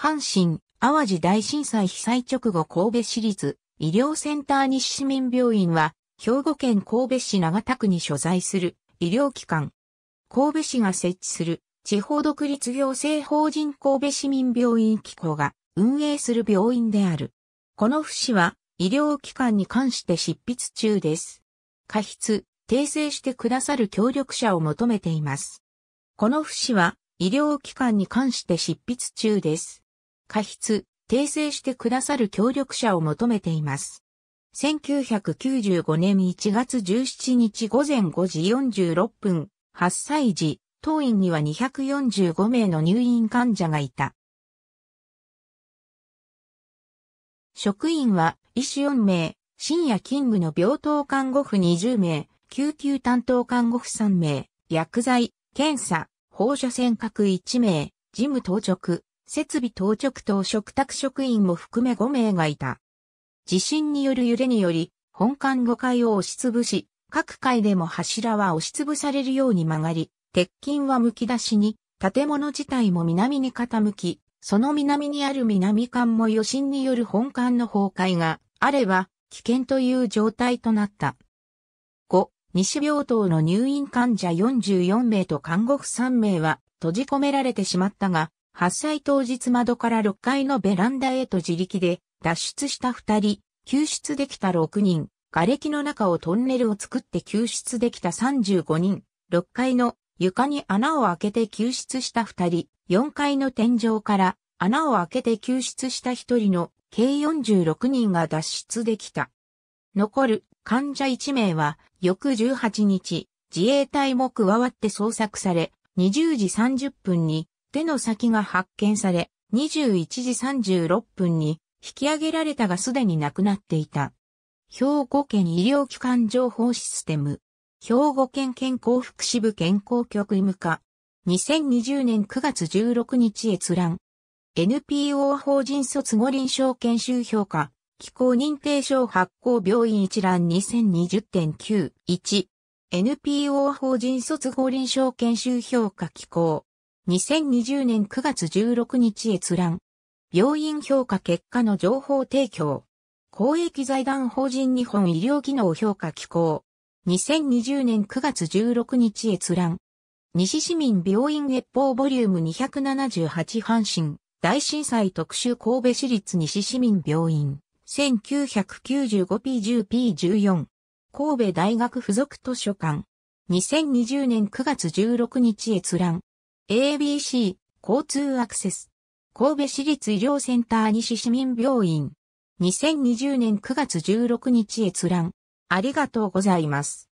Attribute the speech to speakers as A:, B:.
A: 阪神、淡路大震災被災直後神戸市立医療センター西市民病院は、兵庫県神戸市長田区に所在する医療機関。神戸市が設置する地方独立行政法人神戸市民病院機構が運営する病院である。この府市は医療機関に関して執筆中です。過失、訂正してくださる協力者を求めています。この府市は医療機関に関して執筆中です。過失、訂正してくださる協力者を求めています。1995年1月17日午前5時46分、8歳児、当院には245名の入院患者がいた。職員は医師4名、深夜勤務の病棟看護婦20名、救急担当看護婦3名、薬剤、検査、放射線核1名、事務当直、設備当直等嘱託職員も含め5名がいた。地震による揺れにより、本館5階を押しつぶし、各階でも柱は押しつぶされるように曲がり、鉄筋は剥き出しに、建物自体も南に傾き、その南にある南館も余震による本館の崩壊があれば危険という状態となった。5、西病棟の入院患者44名と看護婦3名は閉じ込められてしまったが、発災当日窓から6階のベランダへと自力で脱出した2人、救出できた6人、瓦礫の中をトンネルを作って救出できた35人、6階の床に穴を開けて救出した2人、4階の天井から穴を開けて救出した1人の計46人が脱出できた。残る患者1名は翌18日、自衛隊も加わって捜索され、20時30分に手の先が発見され、21時36分に引き上げられたがすでに亡くなっていた。兵庫県医療機関情報システム。兵庫県健康福祉部健康局務課。2020年9月16日閲覧。NPO 法人卒後臨床研修評価。機構認定証発行病院一覧2020.91。NPO 法人卒後臨床研修評価機構。2020年9月16日閲覧。病院評価結果の情報提供。公益財団法人日本医療技能評価機構。2020年9月16日閲覧。西市民病院越報ボリューム278阪神大震災特集神戸市立西市民病院 1995P10P14 神戸大学附属図書館2020年9月16日閲覧 ABC、交通アクセス。神戸市立医療センター西市民病院。2020年9月16日閲覧。ありがとうございます。